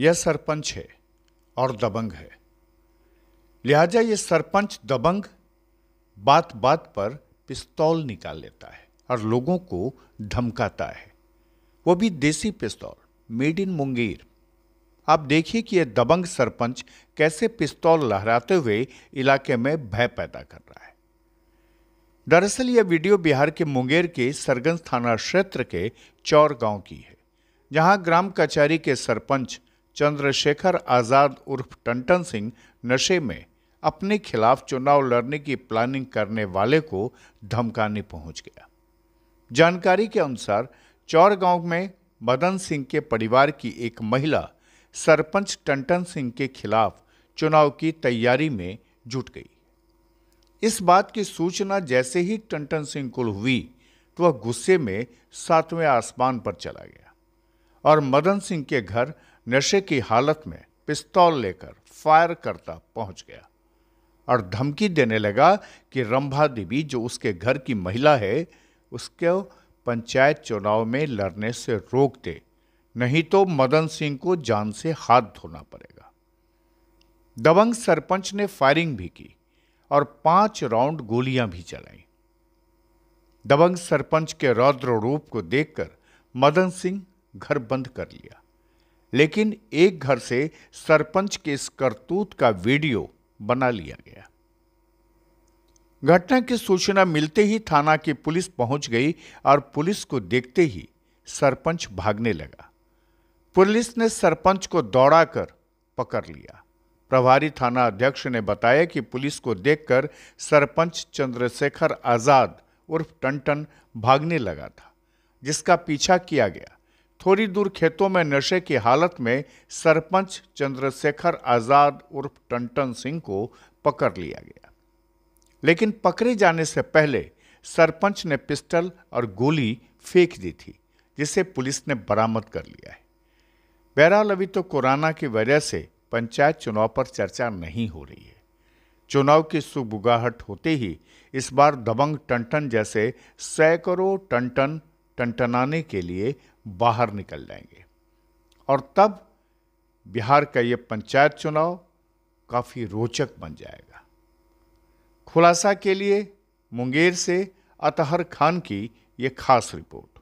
यह सरपंच है और दबंग है लिहाजा यह सरपंच दबंग बात बात पर पिस्तौल निकाल लेता है और लोगों को धमकाता है वो भी देसी पिस्तौल मेड इन मुंगेर आप देखिए कि यह दबंग सरपंच कैसे पिस्तौल लहराते हुए इलाके में भय पैदा कर रहा है दरअसल यह वीडियो बिहार के मुंगेर के सरगंज थाना क्षेत्र के चौर गांव की है जहां ग्राम कचहरी के सरपंच चंद्रशेखर आज़ाद उर्फ टंटन सिंह नशे में अपने खिलाफ चुनाव लड़ने की प्लानिंग करने वाले को धमकाने पहुंच गया जानकारी के अनुसार चौर गांव में मदन सिंह के परिवार की एक महिला सरपंच टंटन सिंह के खिलाफ चुनाव की तैयारी में जुट गई इस बात की सूचना जैसे ही टंटन सिंह को हुई तो वह गुस्से में सातवें आसमान पर चला गया और मदन सिंह के घर नशे की हालत में पिस्तौल लेकर फायर करता पहुंच गया और धमकी देने लगा कि रंभा देवी जो उसके घर की महिला है उसको पंचायत चुनाव में लड़ने से रोक दे नहीं तो मदन सिंह को जान से हाथ धोना पड़ेगा दबंग सरपंच ने फायरिंग भी की और पांच राउंड गोलियां भी चलाई दबंग सरपंच के रौद्र रूप को देखकर मदन सिंह घर बंद कर लिया लेकिन एक घर से सरपंच के इस करतूत का वीडियो बना लिया गया घटना की सूचना मिलते ही थाना की पुलिस पहुंच गई और पुलिस को देखते ही सरपंच भागने लगा पुलिस ने सरपंच को दौड़ाकर पकड़ लिया प्रभारी थाना अध्यक्ष ने बताया कि पुलिस को देखकर सरपंच चंद्रशेखर आजाद उर्फ टंटन भागने लगा था जिसका पीछा किया गया थोड़ी दूर खेतों में नशे की हालत में सरपंच चंद्रशेखर आजाद उर्फ टंटन सिंह को पकड़ लिया गया लेकिन पकड़े जाने से पहले सरपंच ने पिस्टल और गोली फेंक दी थी जिसे पुलिस ने बरामद कर लिया है बहरहाल अभी तो कोरोना की वजह से पंचायत चुनाव पर चर्चा नहीं हो रही है चुनाव की सुबुगाहट होते ही इस बार दबंग टंटन जैसे सैकड़ों टंटन टनटनाने के लिए बाहर निकल जाएंगे और तब बिहार का ये पंचायत चुनाव काफ़ी रोचक बन जाएगा खुलासा के लिए मुंगेर से अतहर खान की ये खास रिपोर्ट